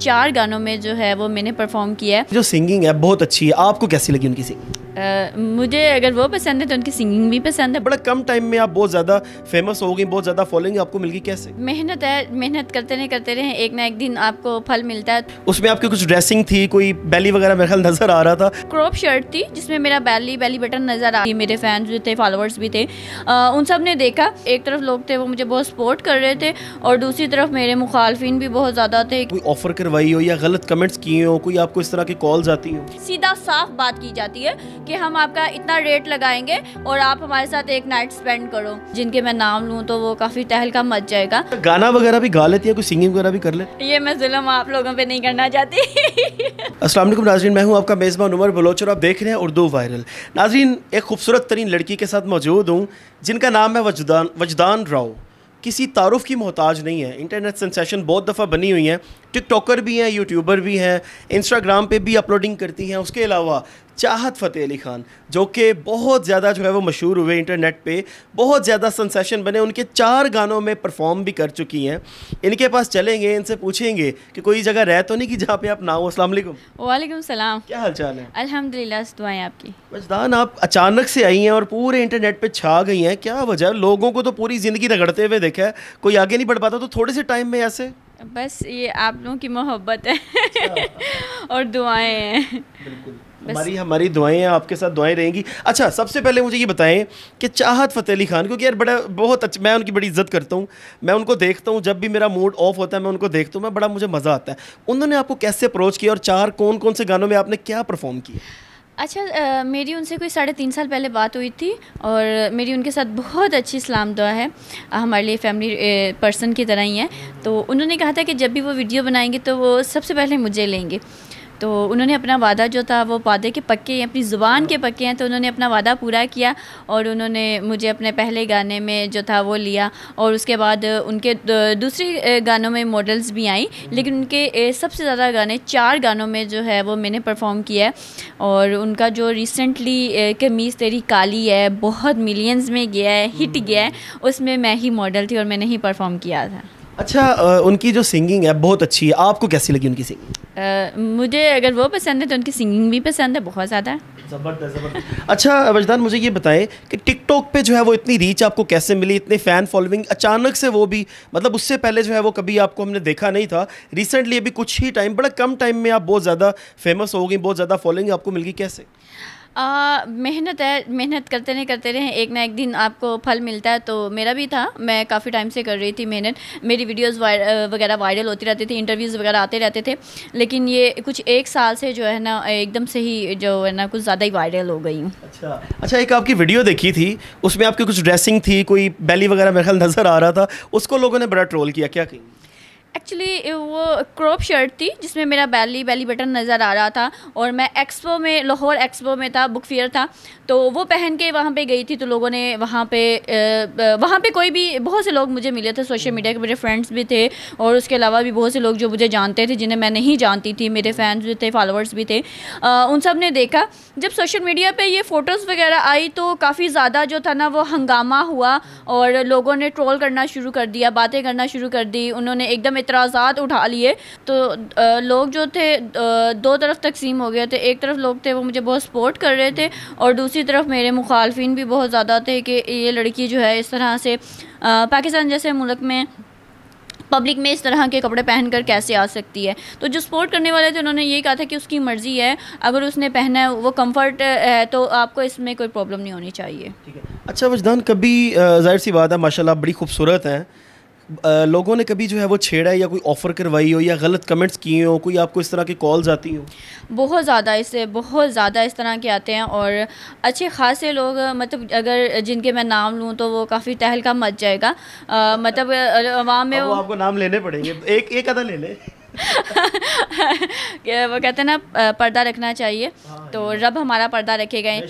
चार गानों में जो है वो मैंने परफॉर्म किया है जो सिंगिंग है बहुत अच्छी है आपको कैसी लगी उनकी सिंगिंग Uh, मुझे अगर वो पसंद है तो उनकी सिंगिंग भी पसंद है बड़ा कम टाइम में आप बहुत ज़्यादा फेमस हो गई बहुत ज़्यादा फॉलोइंग आपको मिल गई कैसे मेहनत है मेहनत करते रहे करते रहे एक ना एक दिन आपको फल मिलता है उसमें आपकी कुछ ड्रेसिंग थी कोई बैली वगैरह मेरे ख्याल नज़र आ रहा था क्रॉप शर्ट थी जिसमें मेरा बैली बैली बटन नज़र आ रही मेरे फैंस भी थे फॉलोअर्स भी थे आ, उन सब ने देखा एक तरफ लोग थे वो मुझे बहुत सपोर्ट कर रहे थे और दूसरी तरफ मेरे मुखालफिन भी बहुत ज़्यादा थे कोई ऑफर करवाई हो या गलत कमेंट्स किए हो कोई आपको इस तरह की कॉल्स आती हो सीधा साफ बात की जाती है कि हम आपका इतना रेट लगाएंगे और आप हमारे साथ एक नाइट स्पेंड करो जिनके मैं नाम लूँ तो वो काफ़ी तहलका मच जाएगा गाना वगैरह भी गा लेती है कोई सिंगिंग वगैरह भी कर ले ये मैं जुलम आप लोगों पर नहीं करना चाहती असलम नाजरीन मैं हूँ आपका मेज़बान उमर बलोच और आप देख रहे हैं उर्दू वायरल नाजरीन एक खूबसूरत तरीन लड़की के साथ मौजूद हूँ जिनका नाम है वजदान वजदान राव किसी तारुफ की मोहताज नहीं है इंटरनेट सेंसेशन बहुत दफ़ा बनी हुई है टिकटॉकर भी हैं यूट्यूबर भी हैं इंस्टाग्राम पे भी अपलोडिंग करती हैं उसके अलावा चाहत फ़तेह अली ख़ान जो कि बहुत ज़्यादा जो है वो मशहूर हुए इंटरनेट पे बहुत ज़्यादा सेंसेशन बने उनके चार गानों में परफॉर्म भी कर चुकी हैं इनके पास चलेंगे इनसे पूछेंगे कि कोई जगह रह तो नहीं कि जहाँ पे आप ना हो अस्सलाम वालेकुम सलाम क्या हाल चाल है अल्हम्दुलिल्लाह दुआएँ आपकी मजदान आप अचानक से आई हैं और पूरे इंटरनेट पर छा गई हैं क्या वजह लोगों को तो पूरी ज़िंदगी रगड़ते हुए देखा है कोई आगे नहीं बढ़ पाता तो थोड़े से टाइम में ऐसे बस ये आप लोगों की मोहब्बत है अच्छा। और दुआएं हैं हमारी हमारी दुआएं हैं आपके साथ दुआएं रहेंगी अच्छा सबसे पहले मुझे ये बताएं कि चाहत फतेह अली खान क्योंकि यार बड़ा बहुत अच्छा मैं उनकी बड़ी इज्जत करता हूँ मैं उनको देखता हूँ जब भी मेरा मूड ऑफ होता है मैं उनको देखता हूँ मैं बड़ा मुझे मज़ा आता है उन्होंने आपको कैसे अप्रोच किया और चार कौन कौन से गानों में आपने क्या परफॉर्म किया अच्छा आ, मेरी उनसे कोई साढ़े तीन साल पहले बात हुई थी और मेरी उनके साथ बहुत अच्छी इस्लाम दुआ है हमारे लिए फैमिली पर्सन की तरह ही है तो उन्होंने कहा था कि जब भी वो वीडियो बनाएंगे तो वो सबसे पहले मुझे लेंगे तो उन्होंने अपना वादा जो था वो वादे के पक्के हैं अपनी ज़ुबान के पक्के हैं तो उन्होंने अपना वादा पूरा किया और उन्होंने मुझे अपने पहले गाने में जो था वो लिया और उसके बाद उनके दूसरे गानों में मॉडल्स भी आई लेकिन उनके सबसे ज़्यादा गाने चार गानों में जो है वो मैंने परफॉर्म किया है और उनका जो रिसेंटली कमीज़ तेरी काली है बहुत मिलियंस में गया है हिट गया है उसमें मैं ही मॉडल थी और मैंने ही परफॉर्म किया था अच्छा उनकी जो सिंगिंग है बहुत अच्छी है आपको कैसी लगी उनकी सिंगिंग मुझे अगर वो पसंद है तो उनकी सिंगिंग भी पसंद है बहुत ज़्यादा ज़बरदस्त अच्छा वजदान मुझे ये बताएं कि टिकटॉक पे जो है वो इतनी रीच आपको कैसे मिली इतने फ़ैन फॉलोइंग अचानक से वो भी मतलब उससे पहले जो है वो कभी आपको हमने देखा नहीं था रिसेंटली अभी कुछ ही टाइम बड़ा कम टाइम में आप बहुत ज़्यादा फेमस हो गई बहुत ज़्यादा फॉलोइंग आपको मिल गई कैसे मेहनत है मेहनत करते रहे करते रहे एक ना एक दिन आपको फल मिलता है तो मेरा भी था मैं काफ़ी टाइम से कर रही थी मेहनत मेरी वीडियोस वगैरह वायरल होती रहती थी इंटरव्यूज़ वगैरह आते रहते थे लेकिन ये कुछ एक साल से जो है ना एकदम से ही जो है ना कुछ ज़्यादा ही वायरल हो गई अच्छा अच्छा एक आपकी वीडियो देखी थी उसमें आपकी कुछ ड्रेसिंग थी कोई बैली वगैरह मेरे ख्याल नज़र आ रहा था उसको लोगों ने बड़ा ट्रोल किया क्या कहीं एक्चुअली वो क्रॉप शर्ट थी जिसमें मेरा बैली बैली बटन नज़र आ रहा था और मैं एक्सपो में लाहौर एक्सपो में था बुक फेयर था तो वो पहन के वहाँ पे गई थी तो लोगों ने वहाँ पे वहाँ पे कोई भी बहुत से लोग मुझे मिले थे सोशल मीडिया के मेरे फ्रेंड्स भी थे और उसके अलावा भी बहुत से लोग जो मुझे जानते थे जिन्हें मैं नहीं जानती थी मेरे फैंस भी थे फॉलोअर्स भी थे आ, उन सब ने देखा जब सोशल मीडिया पर ये फ़ोटोज़ वगैरह आई तो काफ़ी ज़्यादा जो था ना वो हंगामा हुआ और लोगों ने ट्रोल करना शुरू कर दिया बातें करना शुरू कर दी उन्होंने एकदम एतराज़ात उठा लिए तो लोग जो थे दो तरफ तकसीम हो गए थे एक तरफ लोग थे वो मुझे बहुत सपोर्ट कर रहे थे और दूसरी तरफ मेरे मुखालफिन भी बहुत ज़्यादा थे कि ये लड़की जो है इस तरह से पाकिस्तान जैसे मुल्क में पब्लिक में इस तरह के कपड़े पहन कर कैसे आ सकती है तो जो सपोर्ट करने वाले थे उन्होंने ये कहा था कि उसकी मर्ज़ी है अगर उसने पहना है वो कम्फर्ट है तो आपको इसमें कोई प्रॉब्लम नहीं होनी चाहिए अच्छा वजदान कभी जाहिर सी बात है माशाल्लाह बड़ी खूबसूरत हैं लोगों ने कभी जो है वो छेड़ा है या कोई ऑफ़र करवाई हो या गलत कमेंट्स किए हो कोई आपको इस तरह के कॉल्स आती हो बहुत ज़्यादा इससे बहुत ज़्यादा इस तरह के आते हैं और अच्छे खासे लोग मतलब अगर जिनके मैं नाम लूँ तो वो काफ़ी टहलका मच जाएगा आ, मतलब वहाँ में वो, वो आपको नाम लेने पड़ेंगे एक एक अदा ले लें वो कहते हैं ना पर्दा रखना चाहिए हाँ, तो रब हमारा पर्दा रखे गए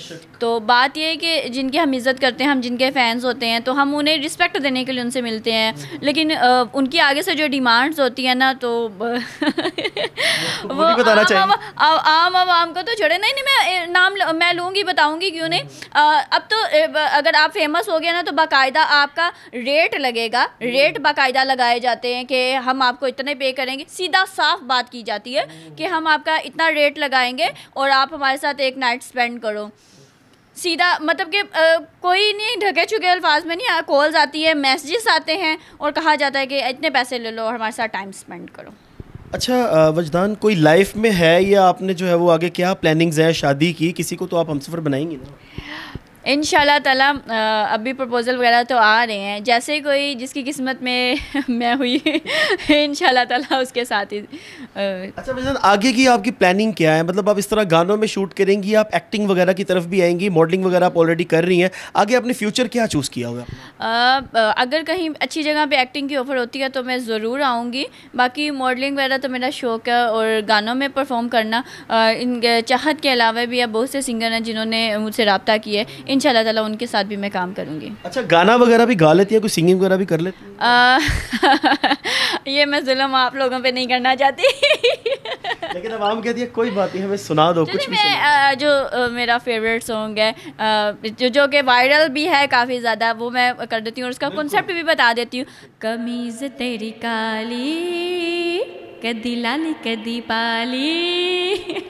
तो बात यह है कि जिनकी हम इज़्ज़त करते हैं हम जिनके फ़ैन्स होते हैं तो हम उन्हें रिस्पेक्ट देने के लिए उनसे मिलते हैं हम्म। लेकिन उनकी आगे से जो डिमांड्स होती है ना तो वो आम आवाम को तो छोड़े नहीं नहीं मैं नाम मैं लूँगी बताऊँगी क्यों नहीं हम्म। अब तो अगर आप फेमस हो गया ना तो बाकायदा आपका रेट लगेगा रेट हम्म। बाकायदा लगाए जाते हैं कि हम आपको इतने पे करेंगे सीधे सीधा साफ बात की जाती है कि हम आपका इतना रेट लगाएंगे और आप हमारे साथ एक नाइट स्पेंड करो सीधा मतलब कि कोई नहीं ढके चुके अल्फाज में नहीं कॉल्स आती है मैसेजेस आते हैं और कहा जाता है कि इतने पैसे ले लो और हमारे साथ टाइम स्पेंड करो अच्छा वजदान कोई लाइफ में है या आपने जो है वो आगे क्या प्लानिंग्स है शादी की किसी को तो आप हम सफर बनाएंगे ना इन ताला अभी प्रपोज़ल वगैरह तो आ रहे हैं जैसे कोई जिसकी किस्मत में मैं हुई इन ताला उसके साथ ही अच्छा वैसे आगे की आपकी प्लानिंग क्या है मतलब आप इस तरह गानों में शूट करेंगी आप एक्टिंग वगैरह की तरफ भी आएंगी मॉडलिंग वगैरह आप ऑलरेडी कर रही हैं आगे अपने फ्यूचर क्या चूज़ किया होगा अगर कहीं अच्छी जगह पे एक्टिंग की ऑफ़र होती है तो मैं ज़रूर आऊँगी बाकी मॉडलिंग वगैरह तो मेरा शौक है और गानों में परफॉर्म करना इन चाहत के अलावा भी अब बहुत से सिंगर हैं जिन्होंने मुझसे रबता किया है इन तला उनके साथ भी मैं काम करूँगी अच्छा गाना वगैरह भी गा लेती है कोई सिंगिंग वगैरह भी कर लेती ये मैं जुलम आप लोगों पर नहीं करना चाहती लेकिन आवाम कहती है कोई बात नहीं हमें सुना दो कुछ भी सुना। आ, जो आ, मेरा फेवरेट सॉन्ग है आ, जो जो कि वायरल भी है काफ़ी ज़्यादा वो मैं कर देती हूँ और उसका कॉन्सेप्ट भी बता देती हूँ कमीज़ तेरी काली कदी लाली कदी पाली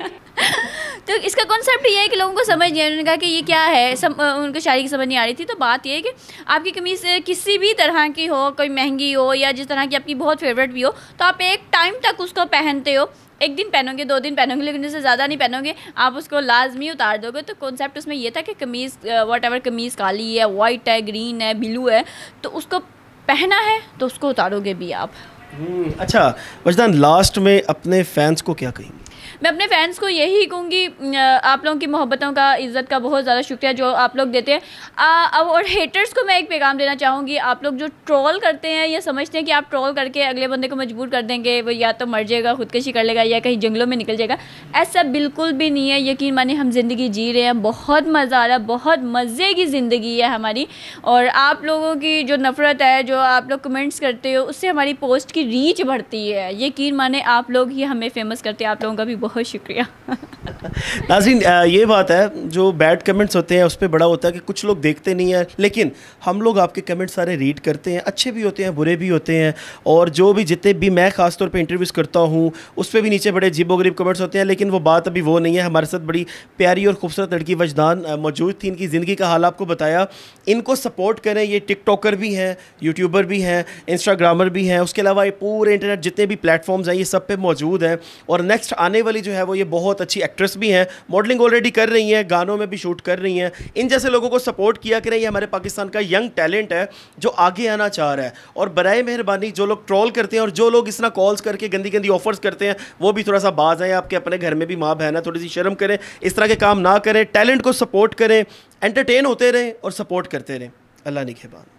तो इसका कॉन्सेप्ट ये है कि लोगों को समझ नहीं उन्होंने कहा कि ये क्या है सम, उनको शायरी की समझ नहीं आ रही थी तो बात ये है कि आपकी कमीज़ किसी भी तरह की हो कोई महंगी हो या जिस तरह की आपकी बहुत फेवरेट भी हो तो आप एक टाइम तक उसको पहनते हो एक दिन पहनोगे दो दिन पहनोगे लेकिन उससे ज़्यादा नहीं पहनोगे आप उसको लाजमी उतार दोगे तो कॉन्सेप्ट उसमें यह था कि कमीज़ वाट एवर कमीज़ काली है वाइट है ग्रीन है ब्लू है तो उसको पहना है तो उसको उतारोगे भी आप हम्म, अच्छा वजदान लास्ट में अपने फैंस को क्या कहेंगे मैं अपने फैंस को यही कहूँगी आप लोगों की मोहब्बतों का इज़्ज़त का बहुत ज़्यादा शुक्रिया जो आप लोग देते हैं अब और हेटर्स को मैं एक पैगाम देना चाहूँगी आप लोग जो ट्रोल करते हैं या समझते हैं कि आप ट्रोल करके अगले बंदे को मजबूर कर देंगे वो या तो मर जाएगा खुदकशी कर लेगा या कहीं जंगलों में निकल जाएगा ऐसा बिल्कुल भी नहीं है यकीन माने हम ज़िंदगी जी रहे हैं बहुत मज़ा आ रहा है बहुत मज़े की ज़िंदगी है हमारी और आप लोगों की जो नफ़रत है जो आप लोग कमेंट्स करते हो उससे हमारी पोस्ट की रीच बढ़ती है यकीन माने आप लोग ही हमें फेमस करते हैं आप लोगों का भी भी बहुत शुक्रिया नाजीन ये बात है जो बैड कमेंट्स होते हैं उस पर बड़ा होता है कि कुछ लोग देखते नहीं हैं लेकिन हम लोग आपके कमेंट्स सारे रीड करते हैं अच्छे भी होते हैं बुरे भी होते हैं और जो भी जितने भी मैं खासतौर पर इंटरव्यूज़ करता हूँ उस पर भी नीचे बड़े जीबो गरीब कमेंट्स होते हैं लेकिन वो बात अभी वो नहीं है हमारे साथ बड़ी प्यारी और खूबसूरत लड़की वजदान मौजूद थी इनकी ज़िंदगी का हाल आपको बताया इनको सपोर्ट करें ये टिकटॉकर भी हैं यूट्यूबर भी हैं इंस्टाग्रामर भी हैं उसके अलावा ये पूरे इंटरनेट जितने भी प्लेटफॉर्म्स हैं ये सब पे मौजूद हैं और नेक्स्ट आने वाली जो है वो ये बहुत अच्छी एक्ट्रेस सिंगर्स भी हैं मॉडलिंग ऑलरेडी कर रही हैं गानों में भी शूट कर रही हैं इन जैसे लोगों को सपोर्ट किया करें ये हमारे पाकिस्तान का यंग टैलेंट है जो आगे आना चाह रहा है और बर मेहरबानी जो लोग ट्रॉल करते हैं और जो लोग इस तरह कॉल्स करके गंदी गंदी ऑफर्स करते हैं वो भी थोड़ा सा बाज आए आपके अपने घर में भी माँ बहन है थोड़ी सी शर्म करें इस तरह के काम ना करें टैलेंट को सपोर्ट करें एंटरटेन होते रहें और सपोर्ट करते रहें अल्लाह निखेबान